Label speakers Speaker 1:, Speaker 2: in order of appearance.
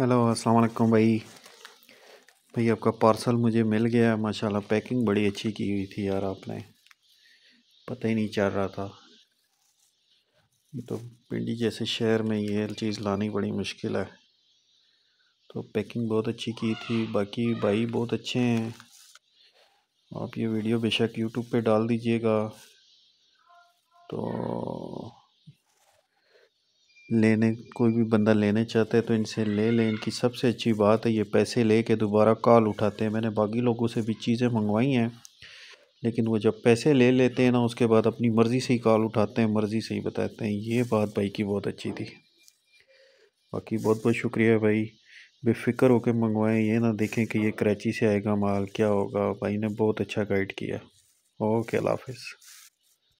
Speaker 1: hello अस्सलाम वालेकुम भाई भाई आपका पार्सल मुझे मिल गया माशाल्लाह पैकिंग बड़ी अच्छी की हुई थी यार आपने पता ही नहीं चल रहा था तो पिंडी जैसे शहर में ये चीज़ लानी बड़ी मुश्किल है तो पैकिंग बहुत अच्छी की थी बाकी भाई बहुत अच्छे हैं आप ये वीडियो बेशक यूट्यूब पे डाल दीजिएगा तो लेने कोई भी बंदा लेने चाहता है तो इनसे ले लें इनकी सबसे अच्छी बात है ये पैसे ले कर दोबारा कॉल उठाते हैं मैंने बाकी लोगों से भी चीज़ें मंगवाई हैं लेकिन वो जब पैसे ले लेते हैं ना उसके बाद अपनी मर्ज़ी से ही कॉल उठाते हैं मर्ज़ी से ही बताते हैं ये बात भाई की बहुत अच्छी थी बाकी बहुत बहुत शुक्रिया भाई बेफिक्र होकर मंगवाएं ये ना देखें कि ये कराची से आएगा माल क्या होगा भाई ने बहुत अच्छा गाइड किया ओके अल्लाह हाफिज़